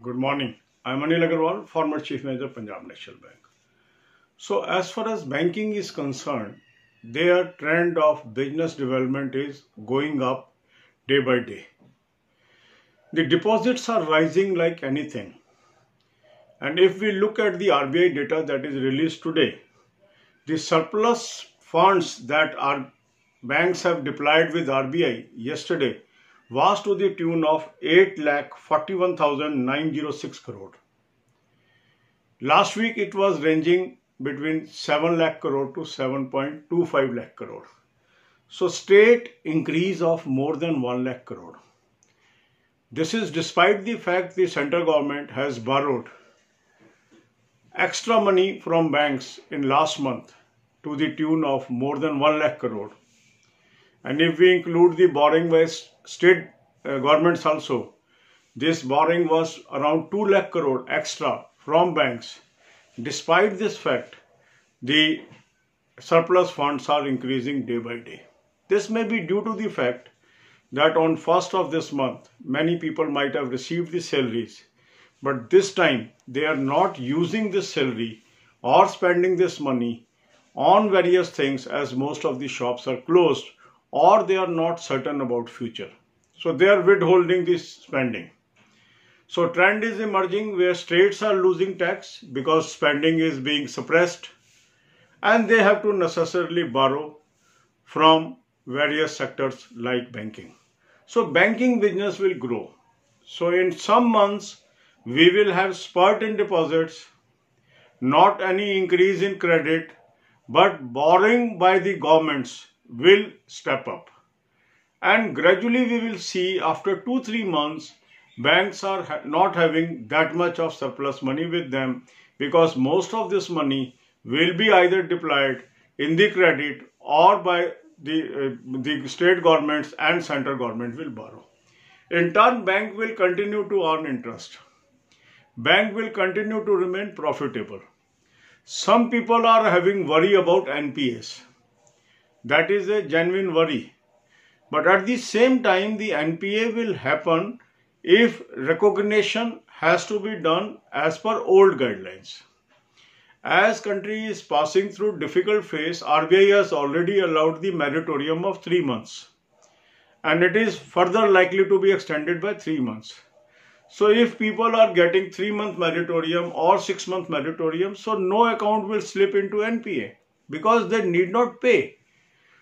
Good morning. I'm Anil Agarwal, former Chief Manager, Punjab National Bank. So as far as banking is concerned, their trend of business development is going up day by day. The deposits are rising like anything. And if we look at the RBI data that is released today, the surplus funds that our banks have deployed with RBI yesterday was to the tune of 8,41,906 crore. Last week it was ranging between 7 lakh crore to 7.25 lakh crore. So state increase of more than 1 lakh crore. This is despite the fact the central government has borrowed extra money from banks in last month to the tune of more than 1 lakh crore and if we include the borrowing by state uh, governments also, this borrowing was around 2 lakh crore extra from banks. Despite this fact, the surplus funds are increasing day by day. This may be due to the fact that on 1st of this month, many people might have received the salaries. But this time, they are not using this salary or spending this money on various things as most of the shops are closed or they are not certain about future. So they are withholding this spending. So trend is emerging where states are losing tax because spending is being suppressed and they have to necessarily borrow from various sectors like banking. So banking business will grow. So in some months, we will have spurt in deposits, not any increase in credit, but borrowing by the governments will step up. And gradually we will see after 2-3 months banks are ha not having that much of surplus money with them because most of this money will be either deployed in the credit or by the, uh, the state governments and central government will borrow. In turn, bank will continue to earn interest. Bank will continue to remain profitable. Some people are having worry about NPS. That is a genuine worry. But at the same time, the NPA will happen if recognition has to be done as per old guidelines. As country is passing through difficult phase, RBI has already allowed the moratorium of 3 months and it is further likely to be extended by 3 months. So if people are getting 3 month moratorium or 6 month moratorium, so no account will slip into NPA because they need not pay.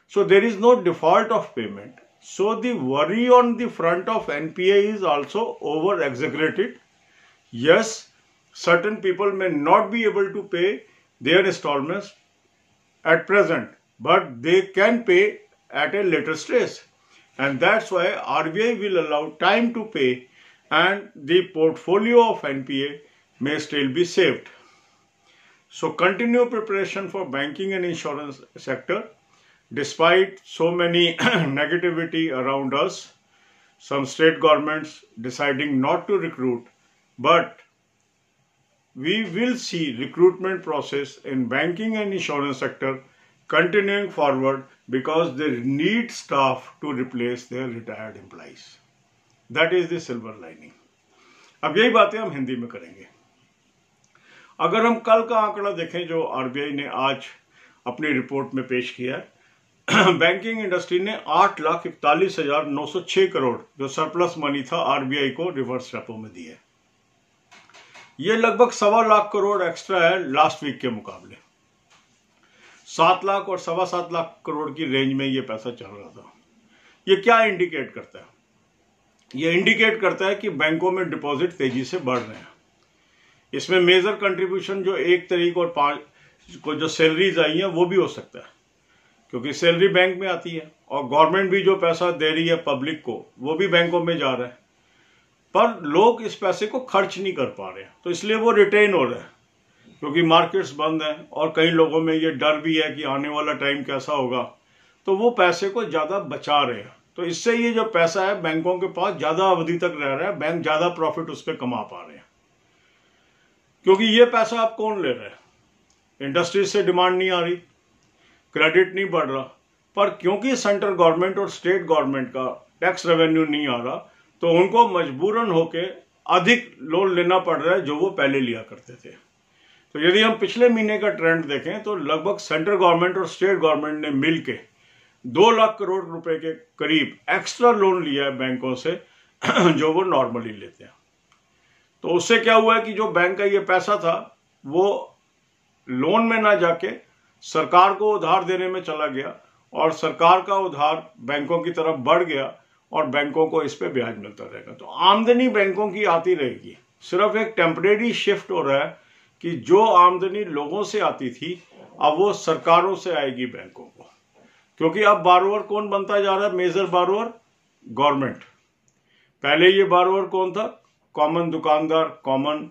So there is no default of payment. So the worry on the front of NPA is also over exaggerated. Yes, certain people may not be able to pay their installments at present, but they can pay at a later stage. And that's why RBI will allow time to pay and the portfolio of NPA may still be saved. So continue preparation for banking and insurance sector Despite so many negativity around us, some state governments deciding not to recruit, but we will see recruitment process in banking and insurance sector continuing forward because they need staff to replace their retired employees. That is the silver lining. अब यही बातें हम हिंदी में करेंगे अगर हम कल का आंकड़ा देखें जो आरबीआई ने आज अपनी रिपोर्ट में पेश किया है बैंकिंग इंडस्ट्री ने आठ लाख इकतालीस हजार नौ सौ छह करोड़ जो सरप्लस मनी था आरबीआई को रिवर्स रेपो में दिया ये लगभग सवा लाख करोड़ एक्स्ट्रा है लास्ट वीक के मुकाबले सात लाख और सवा सात लाख करोड़ की रेंज में ये पैसा चल रहा था ये क्या इंडिकेट करता है ये इंडिकेट करता है कि बैंकों में डिपॉजिट तेजी से बढ़ रहे हैं इसमें मेजर कंट्रीब्यूशन जो एक तरीक और पांच को जो सैलरीज आई हैं वो भी हो सकता है क्योंकि सैलरी बैंक में आती है और गवर्नमेंट भी जो पैसा दे रही है पब्लिक को वो भी बैंकों में जा रहा है पर लोग इस पैसे को खर्च नहीं कर पा रहे हैं तो इसलिए वो रिटेन हो रहा है क्योंकि मार्केट्स बंद हैं और कई लोगों में ये डर भी है कि आने वाला टाइम कैसा होगा तो वो पैसे को ज़्यादा बचा रहे हैं तो इससे ये जो पैसा है बैंकों के पास ज़्यादा अवधि तक रह रहा है बैंक ज़्यादा प्रॉफिट उस पर कमा पा रहे हैं क्योंकि ये पैसा आप कौन ले रहे हैं इंडस्ट्रीज से डिमांड नहीं आ रही क्रेडिट नहीं बढ़ रहा पर क्योंकि सेंट्रल गवर्नमेंट और स्टेट गवर्नमेंट का टैक्स रेवेन्यू नहीं आ रहा तो उनको मजबूरन होके अधिक लोन लेना पड़ रहा है जो वो पहले लिया करते थे तो यदि हम पिछले महीने का ट्रेंड देखें तो लगभग सेंट्रल गवर्नमेंट और स्टेट गवर्नमेंट ने मिल के दो लाख करोड़ रुपए के करीब एक्स्ट्रा लोन लिया है बैंकों से जो वो नॉर्मली लेते हैं तो उससे क्या हुआ है कि जो बैंक का ये पैसा था वो लोन में ना जाके सरकार को उधार देने में चला गया और सरकार का उधार बैंकों की तरफ बढ़ गया और बैंकों को इस पर ब्याज मिलता रहेगा तो आमदनी बैंकों की आती रहेगी सिर्फ एक टेम्परेरी शिफ्ट हो रहा है कि जो आमदनी लोगों से आती थी अब वो सरकारों से आएगी बैंकों को क्योंकि अब बारोवर कौन बनता जा रहा है मेजर बारोवर गवर्नमेंट पहले ये बारोवर कौन था कॉमन दुकानदार कॉमन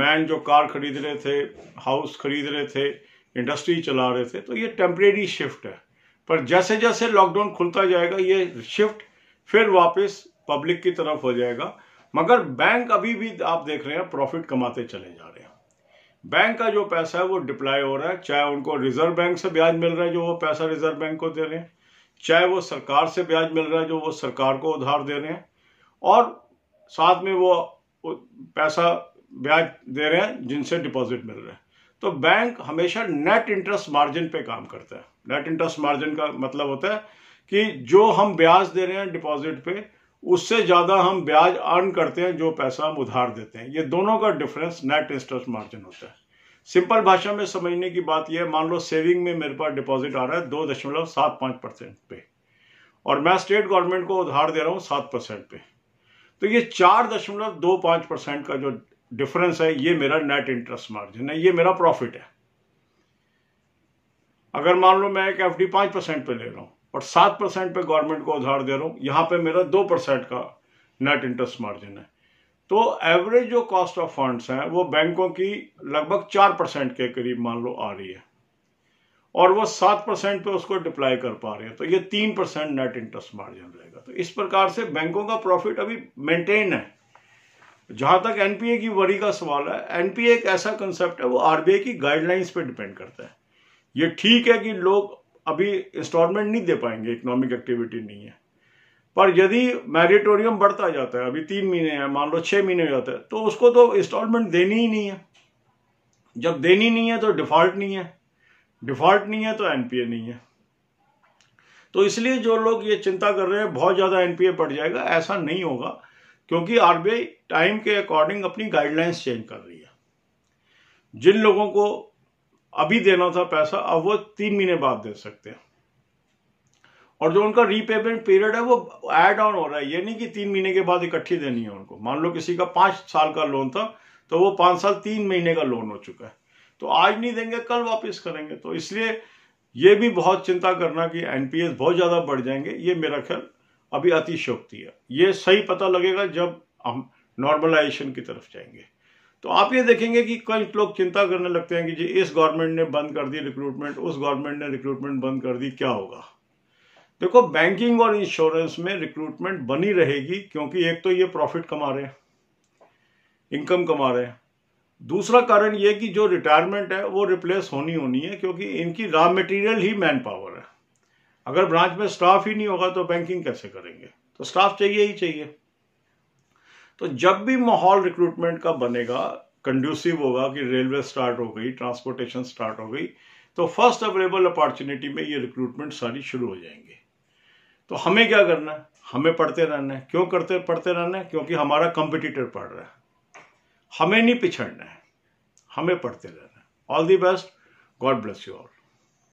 मैन जो कार खरीद रहे थे हाउस खरीद रहे थे इंडस्ट्री चला रहे थे तो ये टेम्परेरी शिफ्ट है पर जैसे जैसे लॉकडाउन खुलता जाएगा ये शिफ्ट फिर वापस पब्लिक की तरफ हो जाएगा मगर बैंक अभी भी आप देख रहे हैं प्रॉफिट कमाते चले जा रहे हैं बैंक का जो पैसा है वो डिप्लाई हो रहा है चाहे उनको रिजर्व बैंक से ब्याज मिल रहा है जो वो पैसा रिजर्व बैंक को दे रहे हैं चाहे वो सरकार से ब्याज मिल रहा है जो वो सरकार को उधार दे रहे हैं और साथ में वो पैसा ब्याज दे रहे हैं जिनसे डिपॉजिट मिल रहे हैं तो बैंक हमेशा नेट इंटरेस्ट मार्जिन पे काम करता है नेट इंटरेस्ट मार्जिन का मतलब होता है कि जो हम ब्याज दे रहे हैं डिपॉजिट पे उससे ज़्यादा हम ब्याज अर्न करते हैं जो पैसा हम उधार देते हैं ये दोनों का डिफरेंस नेट इंटरेस्ट मार्जिन होता है सिंपल भाषा में समझने की बात यह है मान लो सेविंग में मेरे पास डिपॉजिट आ रहा है दो दशमलव सात पाँच परसेंट पे और मैं स्टेट गवर्नमेंट को उधार दे रहा हूँ सात परसेंट पे तो ये चार दशमलव दो पाँच परसेंट का जो डिफरेंस है ये मेरा नेट इंटरेस्ट मार्जिन है ये मेरा प्रॉफिट है अगर मान लो मैं एक एफ डी पांच परसेंट पे ले रहा हूं और सात परसेंट पे गवर्नमेंट को उधार दे रहा हूं यहां पे मेरा दो परसेंट का नेट इंटरेस्ट मार्जिन है तो एवरेज जो कॉस्ट ऑफ फंड्स हैं वो बैंकों की लगभग चार परसेंट के करीब मान लो आ रही है और वो सात परसेंट पे उसको डिप्लाई कर पा रहे हैं तो ये तीन परसेंट नेट इंटरेस्ट मार्जिन रहेगा तो इस प्रकार से बैंकों का प्रॉफिट अभी मेंटेन है जहां तक एनपीए की वरी का सवाल है एनपीए एक ऐसा कंसेप्ट है वो आरबीआई की गाइडलाइंस पे डिपेंड करता है ये ठीक है कि लोग अभी इंस्टॉलमेंट नहीं दे पाएंगे इकोनॉमिक एक्टिविटी नहीं है पर यदि मैरिटोरियम बढ़ता जाता है अभी तीन महीने हैं मान लो छः महीने हो जाता है तो उसको तो इंस्टॉलमेंट देनी ही नहीं है जब देनी नहीं है तो डिफॉल्ट नहीं है डिफॉल्ट नहीं है तो एनपीए नहीं है तो इसलिए जो लोग ये चिंता कर रहे हैं बहुत ज़्यादा एनपीए बढ़ जाएगा ऐसा नहीं होगा क्योंकि आरबीआई टाइम के अकॉर्डिंग अपनी गाइडलाइंस चेंज कर रही है जिन लोगों को अभी देना था पैसा अब वो तीन महीने बाद दे सकते हैं और जो उनका रीपेमेंट पीरियड है वो एड ऑन हो रहा है ये नहीं कि तीन महीने के बाद इकट्ठी देनी है उनको मान लो किसी का पांच साल का लोन था तो वो पांच साल तीन महीने का लोन हो चुका है तो आज नहीं देंगे कल वापस करेंगे तो इसलिए ये भी बहुत चिंता करना कि एनपीएस बहुत ज़्यादा बढ़ जाएंगे ये मेरा ख्याल अभी अतिशोक्ति है ये सही पता लगेगा जब हम नॉर्मलाइजेशन की तरफ जाएंगे तो आप ये देखेंगे कि कई लोग चिंता करने लगते हैं कि जी इस गवर्नमेंट ने बंद कर दी रिक्रूटमेंट उस गवर्नमेंट ने रिक्रूटमेंट बंद कर दी क्या होगा देखो बैंकिंग और इंश्योरेंस में रिक्रूटमेंट बनी रहेगी क्योंकि एक तो ये प्रॉफिट कमा रहे हैं इनकम कमा रहे हैं दूसरा कारण ये कि जो रिटायरमेंट है वो रिप्लेस होनी होनी है क्योंकि इनकी रॉ मटेरियल ही मैन पावर है अगर ब्रांच में स्टाफ ही नहीं होगा तो बैंकिंग कैसे करेंगे तो स्टाफ चाहिए ही चाहिए तो जब भी माहौल रिक्रूटमेंट का बनेगा कंड्यूसिव होगा कि रेलवे स्टार्ट हो गई ट्रांसपोर्टेशन स्टार्ट हो गई तो फर्स्ट अवेलेबल अपॉर्चुनिटी में ये रिक्रूटमेंट सारी शुरू हो जाएंगे तो हमें क्या करना है हमें पढ़ते रहना है क्यों करते पढ़ते रहना है क्योंकि हमारा कंपिटिटर पढ़ रहा है हमें नहीं पिछड़ना है हमें पढ़ते रहना है all the best God bless you all